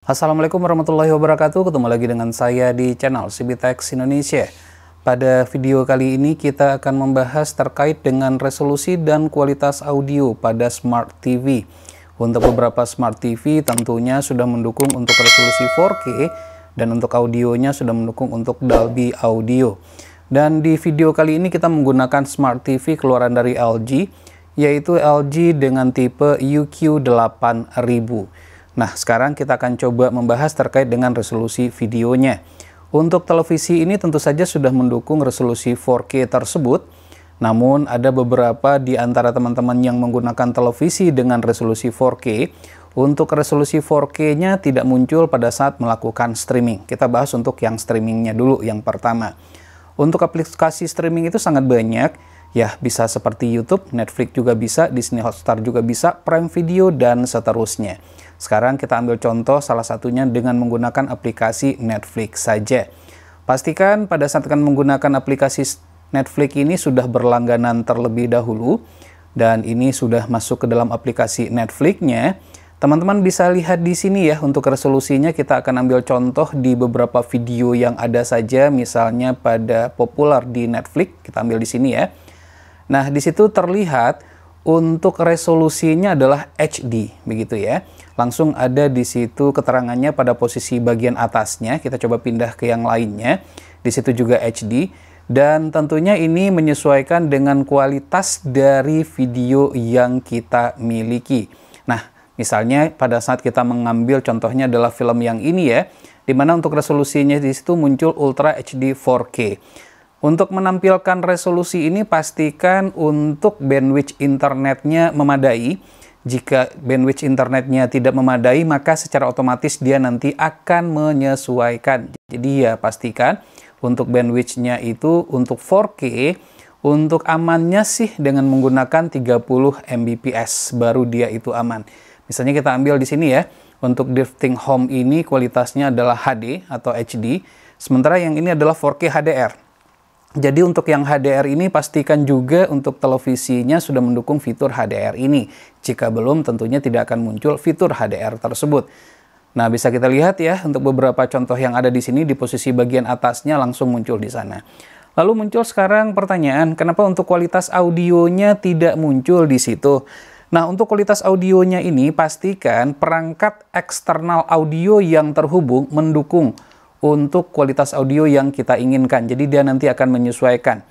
Assalamualaikum warahmatullahi wabarakatuh. Ketemu lagi dengan saya di channel Sibitex Indonesia. Pada video kali ini kita akan membahas terkait dengan resolusi dan kualitas audio pada smart TV. Untuk beberapa smart TV tentunya sudah mendukung untuk resolusi 4K dan untuk audionya sudah mendukung untuk Dolby Audio. Dan di video kali ini kita menggunakan smart TV keluaran dari LG yaitu LG dengan tipe UQ8000 Nah, sekarang kita akan coba membahas terkait dengan resolusi videonya. Untuk televisi ini tentu saja sudah mendukung resolusi 4K tersebut, namun ada beberapa di antara teman-teman yang menggunakan televisi dengan resolusi 4K, untuk resolusi 4K-nya tidak muncul pada saat melakukan streaming. Kita bahas untuk yang streamingnya dulu, yang pertama. Untuk aplikasi streaming itu sangat banyak, ya bisa seperti YouTube, Netflix juga bisa, Disney Hotstar juga bisa, Prime Video, dan seterusnya. Sekarang kita ambil contoh salah satunya dengan menggunakan aplikasi Netflix saja. Pastikan pada saat akan menggunakan aplikasi Netflix ini sudah berlangganan terlebih dahulu dan ini sudah masuk ke dalam aplikasi Netflix-nya. Teman-teman bisa lihat di sini ya untuk resolusinya kita akan ambil contoh di beberapa video yang ada saja misalnya pada populer di Netflix kita ambil di sini ya. Nah, di situ terlihat untuk resolusinya adalah HD begitu ya. Langsung ada di situ keterangannya pada posisi bagian atasnya. Kita coba pindah ke yang lainnya. Di situ juga HD dan tentunya ini menyesuaikan dengan kualitas dari video yang kita miliki. Nah, misalnya pada saat kita mengambil contohnya adalah film yang ini ya, di mana untuk resolusinya di situ muncul Ultra HD 4K. Untuk menampilkan resolusi ini pastikan untuk bandwidth internetnya memadai. Jika bandwidth internetnya tidak memadai, maka secara otomatis dia nanti akan menyesuaikan. Jadi ya pastikan untuk bandwidthnya itu untuk 4K, untuk amannya sih dengan menggunakan 30 Mbps, baru dia itu aman. Misalnya kita ambil di sini ya, untuk drifting home ini kualitasnya adalah HD atau HD, sementara yang ini adalah 4K HDR. Jadi untuk yang HDR ini pastikan juga untuk televisinya sudah mendukung fitur HDR ini. Jika belum tentunya tidak akan muncul fitur HDR tersebut. Nah, bisa kita lihat ya untuk beberapa contoh yang ada di sini di posisi bagian atasnya langsung muncul di sana. Lalu muncul sekarang pertanyaan, kenapa untuk kualitas audionya tidak muncul di situ? Nah, untuk kualitas audionya ini pastikan perangkat eksternal audio yang terhubung mendukung untuk kualitas audio yang kita inginkan. Jadi dia nanti akan menyesuaikan.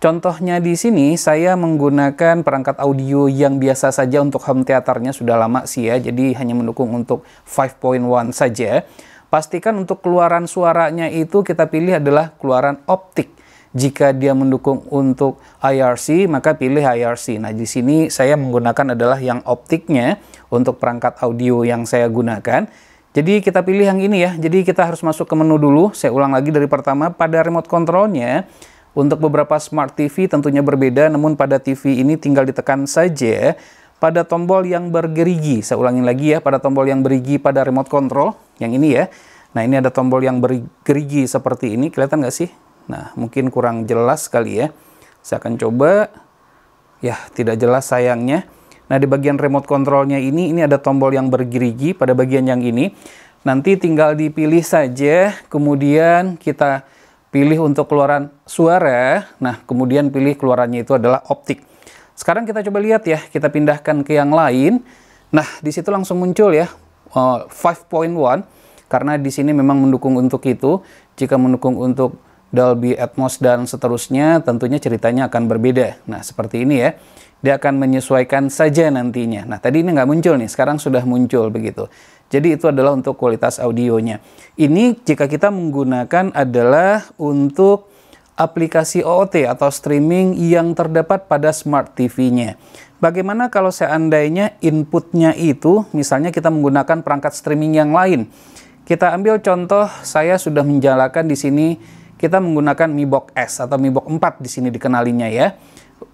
Contohnya di sini saya menggunakan perangkat audio yang biasa saja untuk home theaternya sudah lama sih ya. Jadi hanya mendukung untuk 5.1 saja. Pastikan untuk keluaran suaranya itu kita pilih adalah keluaran optik. Jika dia mendukung untuk IRC, maka pilih IRC. Nah, di sini saya menggunakan adalah yang optiknya untuk perangkat audio yang saya gunakan. Jadi kita pilih yang ini ya. Jadi kita harus masuk ke menu dulu. Saya ulang lagi dari pertama. Pada remote controlnya, untuk beberapa smart TV tentunya berbeda. Namun pada TV ini tinggal ditekan saja pada tombol yang bergerigi. Saya ulangin lagi ya, pada tombol yang berigi pada remote control. Yang ini ya. Nah ini ada tombol yang bergerigi seperti ini. Kelihatan nggak sih? Nah mungkin kurang jelas sekali ya. Saya akan coba. Ya tidak jelas sayangnya. Nah, di bagian remote controlnya ini, ini ada tombol yang bergerigi pada bagian yang ini. Nanti tinggal dipilih saja, kemudian kita pilih untuk keluaran suara. Nah, kemudian pilih keluarannya itu adalah optik. Sekarang kita coba lihat ya, kita pindahkan ke yang lain. Nah, di situ langsung muncul ya, 5.1, eh, karena di sini memang mendukung untuk itu. Jika mendukung untuk Dolby Atmos dan seterusnya, tentunya ceritanya akan berbeda. Nah, seperti ini ya dia akan menyesuaikan saja nantinya. Nah, tadi ini nggak muncul nih, sekarang sudah muncul begitu. Jadi itu adalah untuk kualitas audionya. Ini jika kita menggunakan adalah untuk aplikasi OOT atau streaming yang terdapat pada smart TV-nya. Bagaimana kalau seandainya inputnya itu, misalnya kita menggunakan perangkat streaming yang lain. Kita ambil contoh, saya sudah menjalankan di sini, kita menggunakan Mi Box S atau Mi Box 4 di sini dikenalinya ya.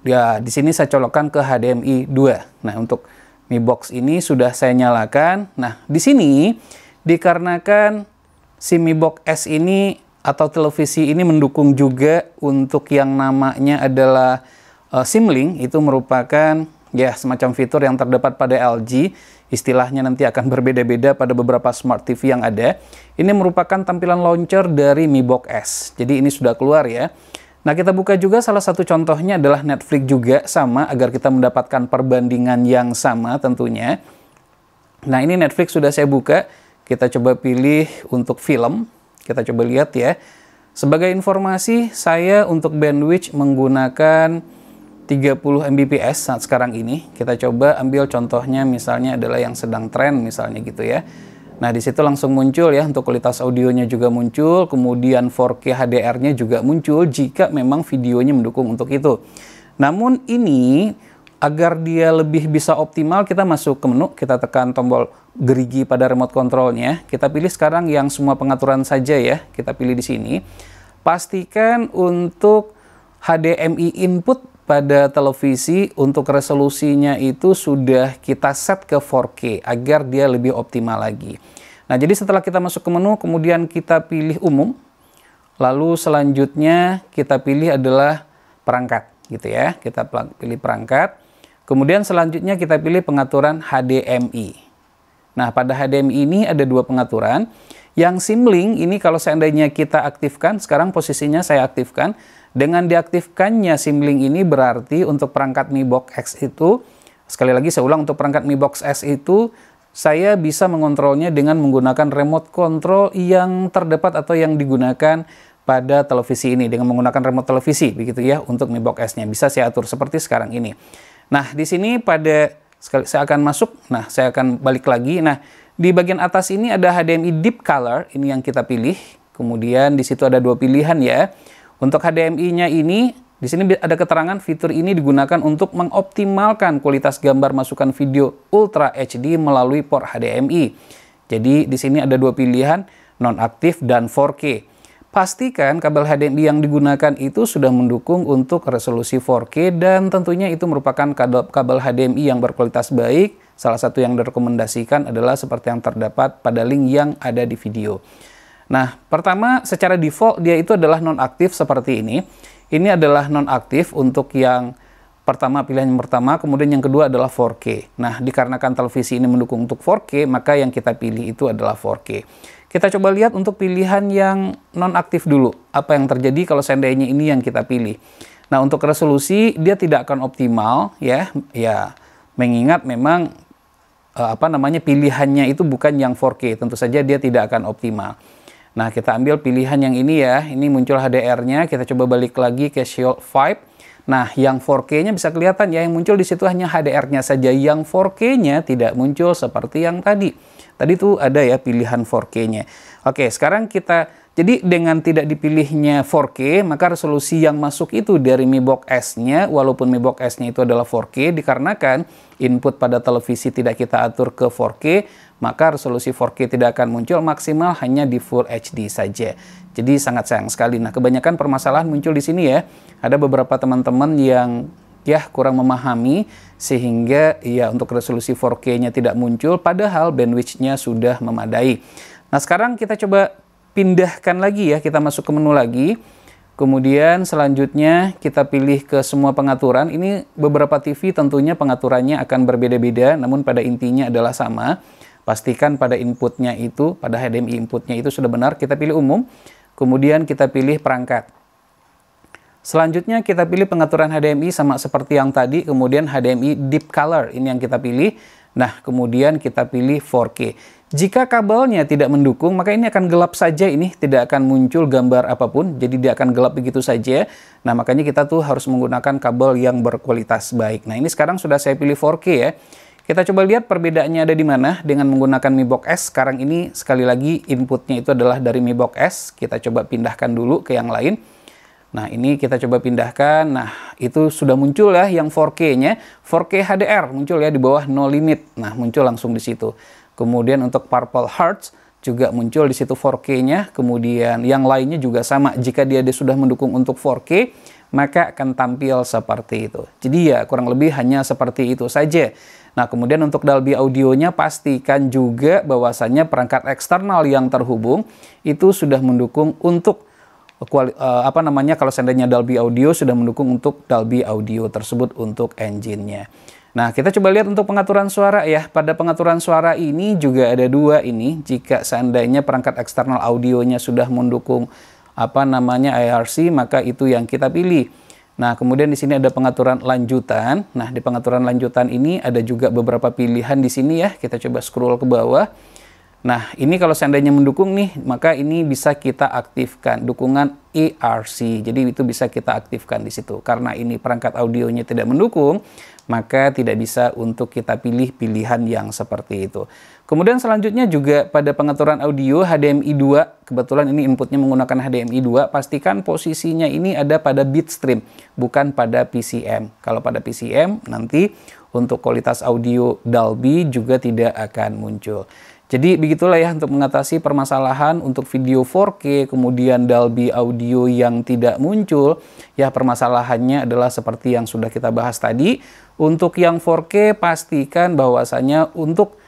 Ya, di sini saya colokkan ke HDMI 2. Nah, untuk Mi Box ini sudah saya nyalakan. Nah, di sini dikarenakan si Mi Box S ini atau televisi ini mendukung juga untuk yang namanya adalah uh, eh, SIM itu merupakan ya semacam fitur yang terdapat pada LG istilahnya nanti akan berbeda-beda pada beberapa smart TV yang ada ini merupakan tampilan launcher dari Mi Box S jadi ini sudah keluar ya Nah, kita buka juga salah satu contohnya adalah Netflix juga sama agar kita mendapatkan perbandingan yang sama tentunya. Nah, ini Netflix sudah saya buka. Kita coba pilih untuk film. Kita coba lihat ya. Sebagai informasi, saya untuk bandwidth menggunakan 30 Mbps saat sekarang ini. Kita coba ambil contohnya misalnya adalah yang sedang tren misalnya gitu ya. Nah, di situ langsung muncul ya untuk kualitas audionya juga muncul, kemudian 4K HDR-nya juga muncul jika memang videonya mendukung untuk itu. Namun ini agar dia lebih bisa optimal kita masuk ke menu, kita tekan tombol gerigi pada remote controlnya. Kita pilih sekarang yang semua pengaturan saja ya, kita pilih di sini. Pastikan untuk HDMI input pada televisi untuk resolusinya itu sudah kita set ke 4K agar dia lebih optimal lagi. Nah, jadi setelah kita masuk ke menu, kemudian kita pilih umum. Lalu selanjutnya kita pilih adalah perangkat gitu ya. Kita pilih perangkat. Kemudian selanjutnya kita pilih pengaturan HDMI. Nah, pada HDMI ini ada dua pengaturan. Yang sim link ini kalau seandainya kita aktifkan, sekarang posisinya saya aktifkan dengan diaktifkannya simlink ini berarti untuk perangkat Mi Box X itu, sekali lagi saya ulang untuk perangkat Mi Box X itu, saya bisa mengontrolnya dengan menggunakan remote control yang terdapat atau yang digunakan pada televisi ini dengan menggunakan remote televisi begitu ya untuk Mi Box S-nya bisa saya atur seperti sekarang ini. Nah, di sini pada sekali saya akan masuk. Nah, saya akan balik lagi. Nah, di bagian atas ini ada HDMI deep color ini yang kita pilih. Kemudian di situ ada dua pilihan ya untuk HDMI-nya ini, di sini ada keterangan fitur ini digunakan untuk mengoptimalkan kualitas gambar masukan video Ultra HD melalui port HDMI. Jadi di sini ada dua pilihan, nonaktif dan 4K. Pastikan kabel HDMI yang digunakan itu sudah mendukung untuk resolusi 4K dan tentunya itu merupakan kabel HDMI yang berkualitas baik. Salah satu yang direkomendasikan adalah seperti yang terdapat pada link yang ada di video. Nah, pertama secara default dia itu adalah nonaktif seperti ini. Ini adalah nonaktif untuk yang pertama pilihan yang pertama, kemudian yang kedua adalah 4K. Nah, dikarenakan televisi ini mendukung untuk 4K, maka yang kita pilih itu adalah 4K. Kita coba lihat untuk pilihan yang nonaktif dulu. Apa yang terjadi kalau seandainya ini yang kita pilih. Nah, untuk resolusi dia tidak akan optimal ya. Ya, mengingat memang eh, apa namanya pilihannya itu bukan yang 4K, tentu saja dia tidak akan optimal. Nah, kita ambil pilihan yang ini ya. Ini muncul HDR-nya. Kita coba balik lagi ke Shield 5. Nah, yang 4K-nya bisa kelihatan ya. Yang muncul di situ hanya HDR-nya saja. Yang 4K-nya tidak muncul seperti yang tadi. Tadi tuh ada ya pilihan 4K-nya. Oke, sekarang kita jadi dengan tidak dipilihnya 4K, maka resolusi yang masuk itu dari Mi Box S-nya, walaupun Mi Box S-nya itu adalah 4K, dikarenakan input pada televisi tidak kita atur ke 4K, maka resolusi 4K tidak akan muncul maksimal hanya di Full HD saja. Jadi sangat sayang sekali. Nah, kebanyakan permasalahan muncul di sini ya. Ada beberapa teman-teman yang Ya kurang memahami sehingga ya untuk resolusi 4K-nya tidak muncul padahal bandwidth-nya sudah memadai. Nah sekarang kita coba pindahkan lagi ya, kita masuk ke menu lagi. Kemudian selanjutnya kita pilih ke semua pengaturan. Ini beberapa TV tentunya pengaturannya akan berbeda-beda, namun pada intinya adalah sama. Pastikan pada inputnya itu, pada HDMI inputnya itu sudah benar. Kita pilih umum, kemudian kita pilih perangkat. Selanjutnya kita pilih pengaturan HDMI sama seperti yang tadi, kemudian HDMI deep color ini yang kita pilih. Nah, kemudian kita pilih 4K. Jika kabelnya tidak mendukung, maka ini akan gelap saja ini, tidak akan muncul gambar apapun. Jadi dia akan gelap begitu saja. Nah, makanya kita tuh harus menggunakan kabel yang berkualitas baik. Nah, ini sekarang sudah saya pilih 4K ya. Kita coba lihat perbedaannya ada di mana dengan menggunakan Mi Box S. Sekarang ini sekali lagi inputnya itu adalah dari Mi Box S. Kita coba pindahkan dulu ke yang lain. Nah, ini kita coba pindahkan. Nah, itu sudah muncul ya yang 4K-nya. 4K HDR muncul ya di bawah no limit. Nah, muncul langsung di situ. Kemudian untuk Purple Hearts juga muncul di situ 4K-nya. Kemudian yang lainnya juga sama. Jika dia, sudah mendukung untuk 4K, maka akan tampil seperti itu. Jadi ya kurang lebih hanya seperti itu saja. Nah, kemudian untuk Dolby audionya pastikan juga bahwasannya perangkat eksternal yang terhubung itu sudah mendukung untuk kuali, uh, apa namanya kalau seandainya Dolby Audio sudah mendukung untuk Dolby Audio tersebut untuk engine-nya. Nah, kita coba lihat untuk pengaturan suara ya. Pada pengaturan suara ini juga ada dua ini. Jika seandainya perangkat eksternal audionya sudah mendukung apa namanya IRC, maka itu yang kita pilih. Nah, kemudian di sini ada pengaturan lanjutan. Nah, di pengaturan lanjutan ini ada juga beberapa pilihan di sini ya. Kita coba scroll ke bawah. Nah, ini kalau seandainya mendukung nih, maka ini bisa kita aktifkan dukungan ERC. Jadi itu bisa kita aktifkan di situ. Karena ini perangkat audionya tidak mendukung, maka tidak bisa untuk kita pilih pilihan yang seperti itu. Kemudian selanjutnya juga pada pengaturan audio HDMI 2, kebetulan ini inputnya menggunakan HDMI 2, pastikan posisinya ini ada pada bitstream, bukan pada PCM. Kalau pada PCM nanti untuk kualitas audio Dolby juga tidak akan muncul. Jadi begitulah ya untuk mengatasi permasalahan untuk video 4K kemudian Dolby audio yang tidak muncul ya permasalahannya adalah seperti yang sudah kita bahas tadi untuk yang 4K pastikan bahwasanya untuk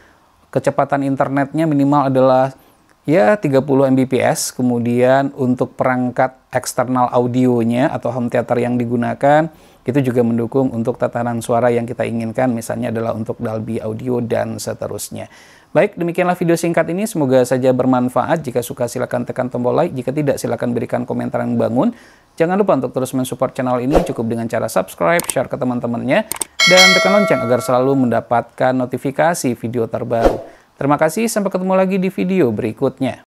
kecepatan internetnya minimal adalah ya 30 Mbps kemudian untuk perangkat eksternal audionya atau home theater yang digunakan itu juga mendukung untuk tatanan suara yang kita inginkan, misalnya adalah untuk Dolby Audio dan seterusnya. Baik, demikianlah video singkat ini. Semoga saja bermanfaat. Jika suka silakan tekan tombol like. Jika tidak silakan berikan komentar yang bangun. Jangan lupa untuk terus mensupport channel ini cukup dengan cara subscribe, share ke teman-temannya, dan tekan lonceng agar selalu mendapatkan notifikasi video terbaru. Terima kasih, sampai ketemu lagi di video berikutnya.